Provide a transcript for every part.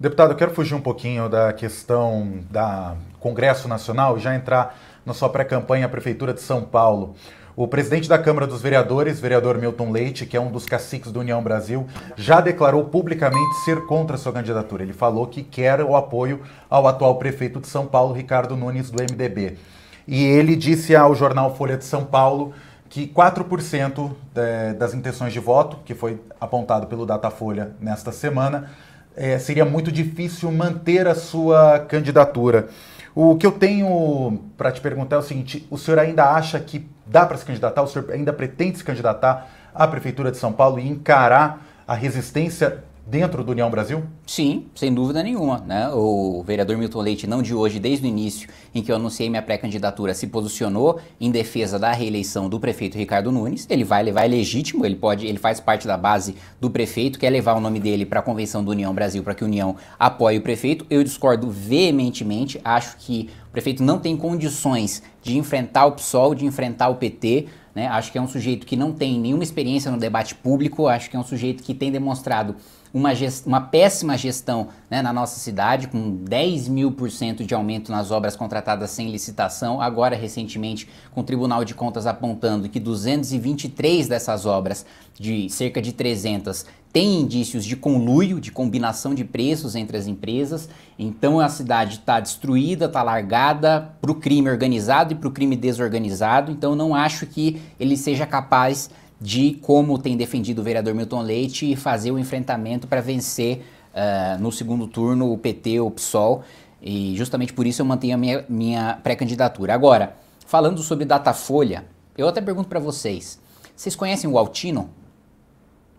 Deputado, eu quero fugir um pouquinho da questão da Congresso Nacional e já entrar na sua pré-campanha à Prefeitura de São Paulo. O presidente da Câmara dos Vereadores, vereador Milton Leite, que é um dos caciques do União Brasil, já declarou publicamente ser contra a sua candidatura. Ele falou que quer o apoio ao atual prefeito de São Paulo, Ricardo Nunes, do MDB. E ele disse ao jornal Folha de São Paulo que 4% eh, das intenções de voto, que foi apontado pelo Datafolha nesta semana, é, seria muito difícil manter a sua candidatura. O que eu tenho para te perguntar é o seguinte: o senhor ainda acha que dá para se candidatar? O senhor ainda pretende se candidatar à Prefeitura de São Paulo e encarar a resistência dentro do União Brasil? Sim, sem dúvida nenhuma. Né? O vereador Milton Leite, não de hoje, desde o início em que eu anunciei minha pré-candidatura, se posicionou em defesa da reeleição do prefeito Ricardo Nunes. Ele vai levar, é legítimo, ele pode, ele faz parte da base do prefeito, quer levar o nome dele para a convenção do União Brasil para que a União apoie o prefeito. Eu discordo veementemente, acho que o prefeito não tem condições de enfrentar o PSOL, de enfrentar o PT. Né? Acho que é um sujeito que não tem nenhuma experiência no debate público, acho que é um sujeito que tem demonstrado uma, uma péssima gestão né, na nossa cidade, com 10 mil por cento de aumento nas obras contratadas sem licitação, agora recentemente com o Tribunal de Contas apontando que 223 dessas obras, de cerca de 300, tem indícios de conluio, de combinação de preços entre as empresas. Então a cidade está destruída, está largada para o crime organizado e para o crime desorganizado. Então não acho que ele seja capaz de como tem defendido o vereador Milton Leite e fazer o enfrentamento para vencer uh, no segundo turno o PT, o PSOL, e justamente por isso eu mantenho a minha, minha pré-candidatura. Agora, falando sobre Datafolha, eu até pergunto para vocês, vocês conhecem o Altino?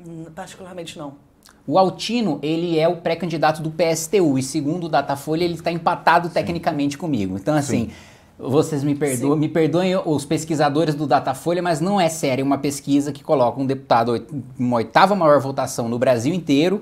Hum, particularmente não. O Altino, ele é o pré-candidato do PSTU e segundo o Datafolha, ele está empatado Sim. tecnicamente comigo. Então, assim, Sim vocês me Sim. me perdoem os pesquisadores do Datafolha, mas não é séria uma pesquisa que coloca um deputado uma oitava maior votação no Brasil inteiro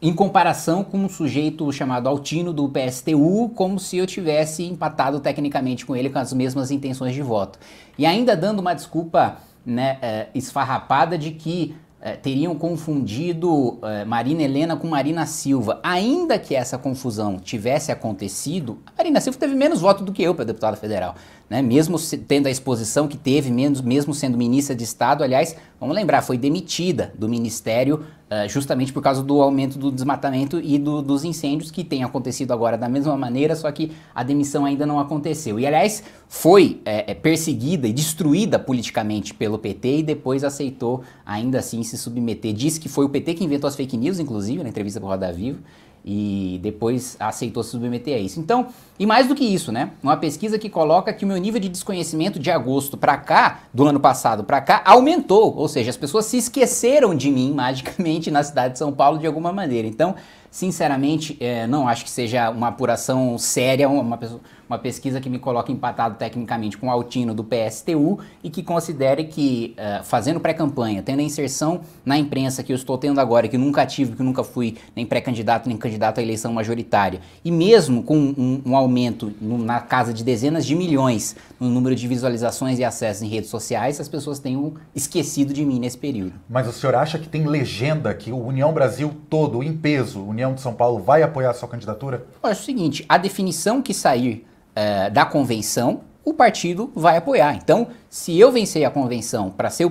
em comparação com um sujeito chamado Altino do PSTU, como se eu tivesse empatado tecnicamente com ele com as mesmas intenções de voto. E ainda dando uma desculpa né, eh, esfarrapada de que eh, teriam confundido é, Marina Helena com Marina Silva. Ainda que essa confusão tivesse acontecido, Marina Silva teve menos voto do que eu para deputada federal. Né? Mesmo se, tendo a exposição que teve, menos, mesmo sendo ministra de Estado, aliás, vamos lembrar, foi demitida do Ministério é, justamente por causa do aumento do desmatamento e do, dos incêndios que tem acontecido agora da mesma maneira, só que a demissão ainda não aconteceu. E aliás, foi é, é perseguida e destruída politicamente pelo PT e depois aceitou ainda assim se submeter. diz que foi o PT que inventou as fake news, inclusive, na entrevista para o Roda Vivo e depois aceitou se submeter a isso. Então, e mais do que isso, né? Uma pesquisa que coloca que o meu nível de desconhecimento de agosto para cá, do ano passado para cá, aumentou, ou seja, as pessoas se esqueceram de mim magicamente na cidade de São Paulo de alguma maneira. Então, sinceramente, é, não acho que seja uma apuração séria, uma, uma pesquisa que me coloque empatado tecnicamente com o Altino do PSTU e que considere que uh, fazendo pré-campanha, tendo a inserção na imprensa que eu estou tendo agora, que nunca tive, que nunca fui nem pré-candidato nem candidato candidato à eleição majoritária. E mesmo com um, um aumento no, na casa de dezenas de milhões no número de visualizações e acessos em redes sociais, as pessoas tenham esquecido de mim nesse período. Mas o senhor acha que tem legenda que o União Brasil todo, em peso, União de São Paulo, vai apoiar a sua candidatura? Olha, é o seguinte, a definição que sair eh, da convenção o partido vai apoiar. Então, se eu vencer a convenção para ser,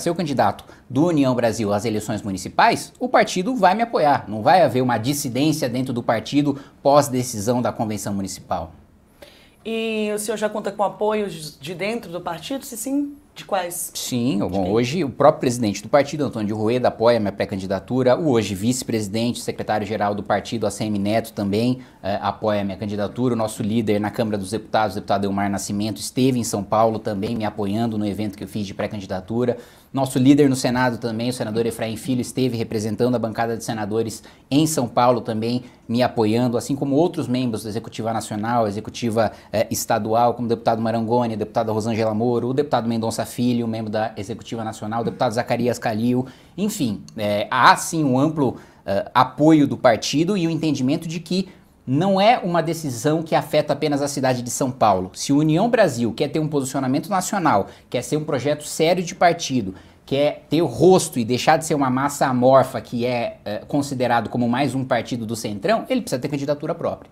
ser o candidato do União Brasil às eleições municipais, o partido vai me apoiar. Não vai haver uma dissidência dentro do partido pós-decisão da convenção municipal. E o senhor já conta com apoios de dentro do partido? Se sim, de quais? Sim, bom, hoje o próprio presidente do partido, Antônio de Rueda, apoia minha pré-candidatura. O hoje vice-presidente, secretário-geral do partido, ACM Neto, também eh, apoia minha candidatura. O nosso líder na Câmara dos Deputados, deputado Elmar Nascimento, esteve em São Paulo também me apoiando no evento que eu fiz de pré-candidatura. Nosso líder no Senado também, o senador Efraim Filho, esteve representando a bancada de senadores em São Paulo também, me apoiando, assim como outros membros da Executiva Nacional, Executiva eh, Estadual, como o deputado Marangoni, a deputada Rosângela Moro, o deputado Mendonça Filho, membro da Executiva Nacional, o deputado Zacarias Calil, enfim, eh, há sim um amplo eh, apoio do partido e o entendimento de que não é uma decisão que afeta apenas a cidade de São Paulo. Se o União Brasil quer ter um posicionamento nacional, quer ser um projeto sério de partido, que é ter o rosto e deixar de ser uma massa amorfa que é, é considerado como mais um partido do Centrão, ele precisa ter candidatura própria.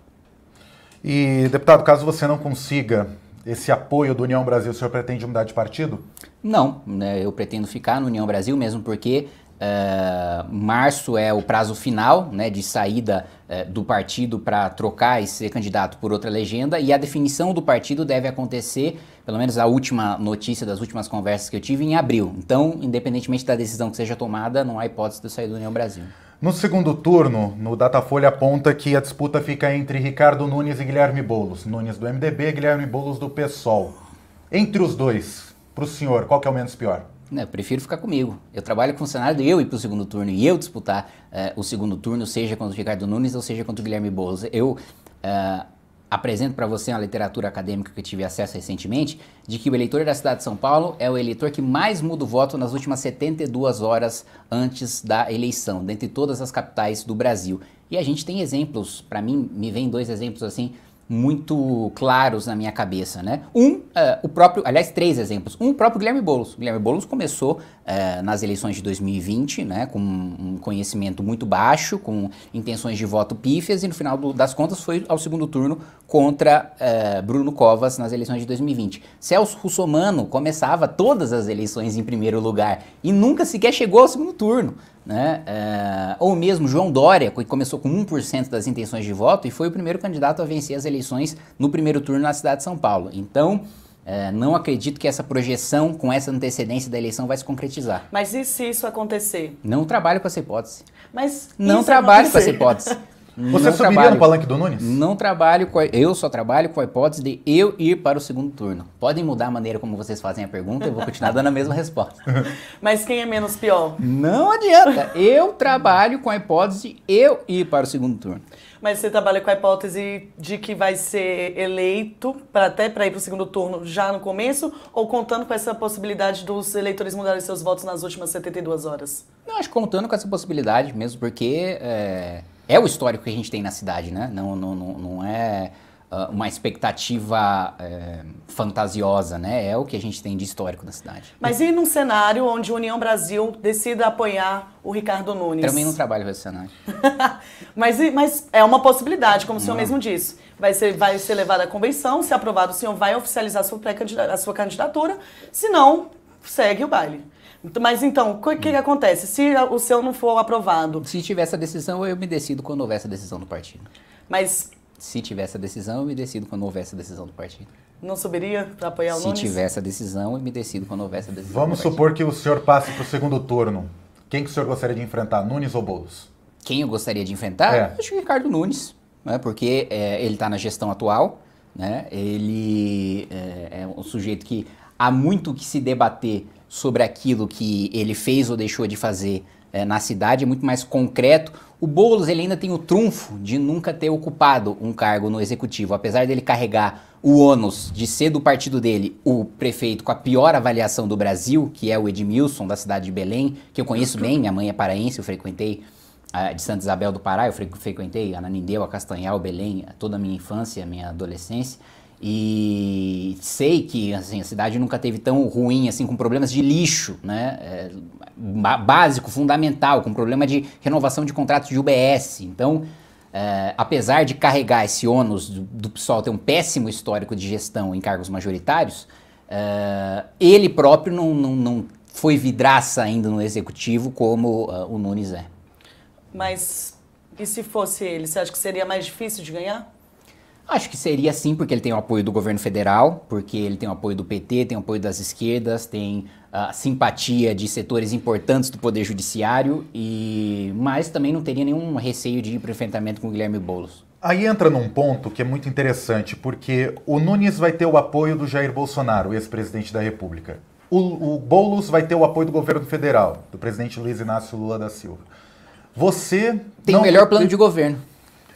E, deputado, caso você não consiga esse apoio do União Brasil, o senhor pretende mudar de partido? Não, né, eu pretendo ficar no União Brasil, mesmo porque Uh, março é o prazo final né, de saída uh, do partido para trocar e ser candidato por outra legenda, e a definição do partido deve acontecer, pelo menos a última notícia das últimas conversas que eu tive, em abril. Então, independentemente da decisão que seja tomada, não há hipótese de eu sair do União Brasil. No segundo turno, no Datafolha aponta que a disputa fica entre Ricardo Nunes e Guilherme Boulos. Nunes do MDB, Guilherme Boulos do PSOL. Entre os dois, para o senhor, qual que é o menos pior? Né, eu prefiro ficar comigo. Eu trabalho com o cenário e eu ir para o segundo turno e eu disputar uh, o segundo turno, seja contra o Ricardo Nunes ou seja contra o Guilherme Boulos. Eu uh, apresento para você uma literatura acadêmica que eu tive acesso recentemente, de que o eleitor da cidade de São Paulo é o eleitor que mais muda o voto nas últimas 72 horas antes da eleição, dentre todas as capitais do Brasil. E a gente tem exemplos, para mim, me vêm dois exemplos assim muito claros na minha cabeça, né? Um, uh, o próprio, aliás, três exemplos. Um, o próprio Guilherme Boulos. Guilherme Boulos começou uh, nas eleições de 2020, né, com um conhecimento muito baixo, com intenções de voto pífias, e no final do, das contas foi ao segundo turno contra uh, Bruno Covas nas eleições de 2020. Celso Russomano começava todas as eleições em primeiro lugar e nunca sequer chegou ao segundo turno né? É, ou mesmo João Dória, que começou com 1% das intenções de voto e foi o primeiro candidato a vencer as eleições no primeiro turno na cidade de São Paulo. Então, é, não acredito que essa projeção com essa antecedência da eleição vai se concretizar. Mas e se isso acontecer? Não trabalho com essa hipótese. Mas não trabalho acontecer? com essa hipótese. Você não subiria trabalho, no palanque do Nunes? Não trabalho com a, eu só trabalho com a hipótese de eu ir para o segundo turno. Podem mudar a maneira como vocês fazem a pergunta, eu vou continuar dando a mesma resposta. Mas quem é menos pior? Não adianta. Eu trabalho com a hipótese de eu ir para o segundo turno. Mas você trabalha com a hipótese de que vai ser eleito para até para ir para o segundo turno já no começo ou contando com essa possibilidade dos eleitores mudarem seus votos nas últimas 72 horas? Não, acho que contando com essa possibilidade mesmo, porque é é o histórico que a gente tem na cidade, né? Não, não, não, não é ah, uma expectativa é, fantasiosa, né? É o que a gente tem de histórico na cidade. Mas e num cenário onde a União Brasil decida apoiar o Ricardo Nunes? Também não trabalho nesse cenário. mas, mas é uma possibilidade, como o senhor não. mesmo disse. Vai ser, vai ser levado à convenção, se aprovado, o senhor vai oficializar a sua, a sua candidatura, se não, segue o baile. Então, mas então, o que, que hum. acontece? Se o seu não for aprovado. Se tiver essa decisão, eu me decido quando houver essa decisão do partido. Mas. Se tiver essa decisão, eu me decido quando houver essa decisão do partido. Não subiria para apoiar o Se Nunes? tiver essa decisão, eu me decido quando houver essa decisão. Vamos do supor que o senhor passe para o segundo turno. Quem que o senhor gostaria de enfrentar, Nunes ou Boulos? Quem eu gostaria de enfrentar? É. Acho que Ricardo Nunes, né? porque é, ele está na gestão atual, né? ele é, é um sujeito que há muito que se debater sobre aquilo que ele fez ou deixou de fazer é, na cidade, é muito mais concreto. O Boulos ele ainda tem o trunfo de nunca ter ocupado um cargo no executivo, apesar dele carregar o ônus de ser do partido dele o prefeito com a pior avaliação do Brasil, que é o Edmilson, da cidade de Belém, que eu conheço bem, minha mãe é paraense, eu frequentei uh, de Santa Isabel do Pará, eu frequentei Ananindeu, a Castanhal, Belém, toda a minha infância, minha adolescência. E sei que assim, a cidade nunca teve tão ruim assim com problemas de lixo, né? É, básico, fundamental, com problema de renovação de contratos de UBS. Então, é, apesar de carregar esse ônus do, do PSOL ter um péssimo histórico de gestão em cargos majoritários, é, ele próprio não, não, não, foi vidraça ainda no executivo como uh, o Nunes é. Mas e se fosse ele, você acha que seria mais difícil de ganhar? Acho que seria sim, porque ele tem o apoio do governo federal, porque ele tem o apoio do PT, tem o apoio das esquerdas, tem a ah, simpatia de setores importantes do poder judiciário e mas também não teria nenhum receio de ir para o enfrentamento com o Guilherme Boulos. Aí entra num ponto que é muito interessante, porque o Nunes vai ter o apoio do Jair Bolsonaro, ex-presidente da República. O, o Boulos vai ter o apoio do governo federal, do presidente Luiz Inácio Lula da Silva. Você. Tem não... o melhor plano de governo.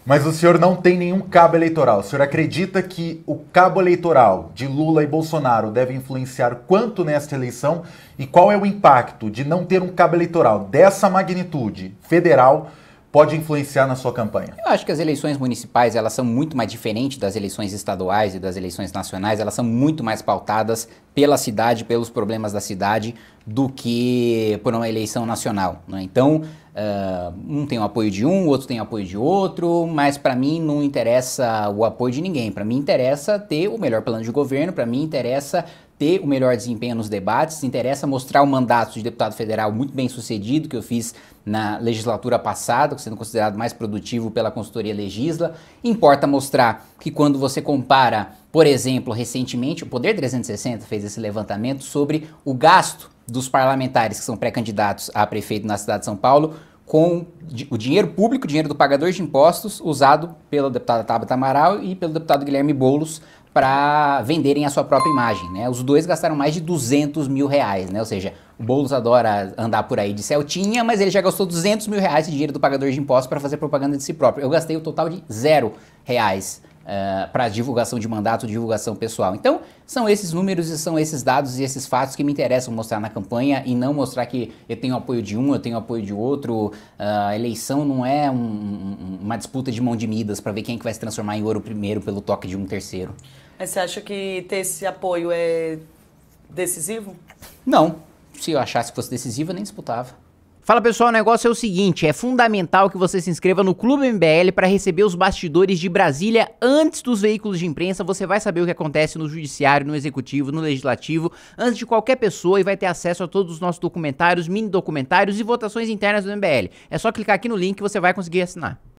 Mas o senhor não tem nenhum cabo eleitoral. O senhor acredita que o cabo eleitoral de Lula e Bolsonaro deve influenciar quanto nesta eleição? E qual é o impacto de não ter um cabo eleitoral dessa magnitude federal pode influenciar na sua campanha? Eu acho que as eleições municipais, elas são muito mais diferentes das eleições estaduais e das eleições nacionais, elas são muito mais pautadas pela cidade, pelos problemas da cidade, do que por uma eleição nacional. Né? Então, uh, um tem o apoio de um, o outro tem o apoio de outro, mas para mim não interessa o apoio de ninguém. Para mim interessa ter o melhor plano de governo, para mim interessa ter o melhor desempenho nos debates, se interessa mostrar o mandato de deputado federal muito bem sucedido que eu fiz na legislatura passada, sendo considerado mais produtivo pela consultoria Legisla. Importa mostrar que quando você compara, por exemplo, recentemente, o Poder 360 fez esse levantamento sobre o gasto dos parlamentares que são pré-candidatos a prefeito na cidade de São Paulo com o dinheiro público, o dinheiro do pagador de impostos, usado pela deputada Tabata Amaral e pelo deputado Guilherme Boulos para venderem a sua própria imagem, né? Os dois gastaram mais de 200 mil reais, né? Ou seja, o Boulos adora andar por aí de Celtinha, mas ele já gastou 200 mil reais de dinheiro do pagador de impostos para fazer propaganda de si próprio. Eu gastei o um total de zero reais uh, eh, para divulgação de mandato, divulgação pessoal. Então, são esses números e são esses dados e esses fatos que me interessam mostrar na campanha e não mostrar que eu tenho apoio de um, eu tenho apoio de outro. Uh, eleição não é um, uma disputa de mão de Midas para ver quem é que vai se transformar em ouro primeiro pelo toque de um terceiro. Mas você acha que ter esse apoio é decisivo? Não. Se eu achasse que fosse decisivo, eu nem disputava. Fala pessoal, o negócio é o seguinte: é fundamental que você se inscreva no Clube MBL para receber os bastidores de Brasília antes dos veículos de imprensa. Você vai saber o que acontece no Judiciário, no Executivo, no Legislativo, antes de qualquer pessoa e vai ter acesso a todos os nossos documentários, mini documentários e votações internas do MBL. É só clicar aqui no link que você vai conseguir assinar.